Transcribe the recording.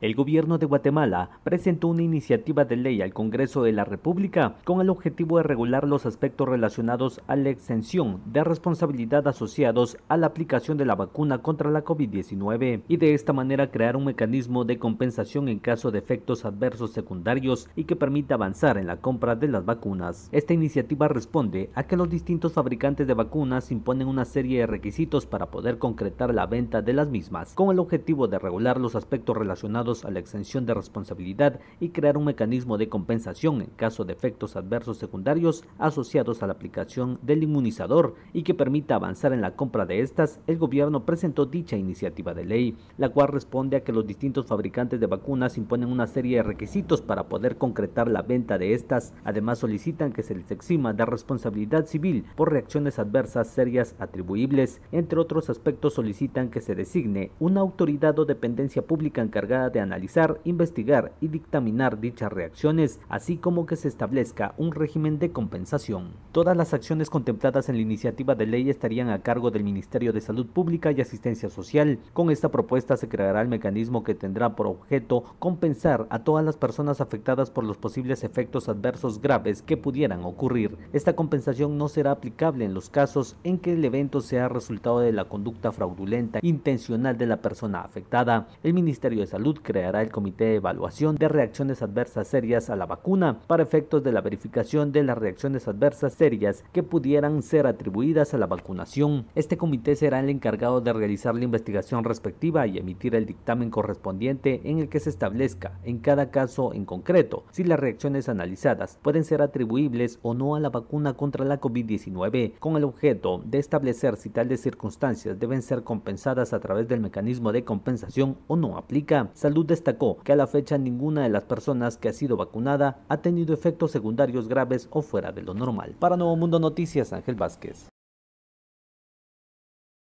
El gobierno de Guatemala presentó una iniciativa de ley al Congreso de la República con el objetivo de regular los aspectos relacionados a la exención de responsabilidad asociados a la aplicación de la vacuna contra la COVID-19 y de esta manera crear un mecanismo de compensación en caso de efectos adversos secundarios y que permita avanzar en la compra de las vacunas. Esta iniciativa responde a que los distintos fabricantes de vacunas imponen una serie de requisitos para poder concretar la venta de las mismas, con el objetivo de regular los aspectos relacionados a la exención de responsabilidad y crear un mecanismo de compensación en caso de efectos adversos secundarios asociados a la aplicación del inmunizador y que permita avanzar en la compra de estas, el gobierno presentó dicha iniciativa de ley, la cual responde a que los distintos fabricantes de vacunas imponen una serie de requisitos para poder concretar la venta de estas. Además solicitan que se les exima de responsabilidad civil por reacciones adversas serias atribuibles. Entre otros aspectos solicitan que se designe una autoridad o dependencia pública encargada de analizar, investigar y dictaminar dichas reacciones, así como que se establezca un régimen de compensación. Todas las acciones contempladas en la iniciativa de ley estarían a cargo del Ministerio de Salud Pública y Asistencia Social. Con esta propuesta se creará el mecanismo que tendrá por objeto compensar a todas las personas afectadas por los posibles efectos adversos graves que pudieran ocurrir. Esta compensación no será aplicable en los casos en que el evento sea resultado de la conducta fraudulenta intencional de la persona afectada. El Ministerio de Salud creará el Comité de Evaluación de Reacciones Adversas Serias a la vacuna para efectos de la verificación de las reacciones adversas serias que pudieran ser atribuidas a la vacunación. Este comité será el encargado de realizar la investigación respectiva y emitir el dictamen correspondiente en el que se establezca, en cada caso en concreto, si las reacciones analizadas pueden ser atribuibles o no a la vacuna contra la COVID-19, con el objeto de establecer si tales circunstancias deben ser compensadas a través del mecanismo de compensación o no aplica. Salud destacó que a la fecha ninguna de las personas que ha sido vacunada ha tenido efectos secundarios graves o fuera de lo normal. Para Nuevo Mundo Noticias, Ángel Vázquez.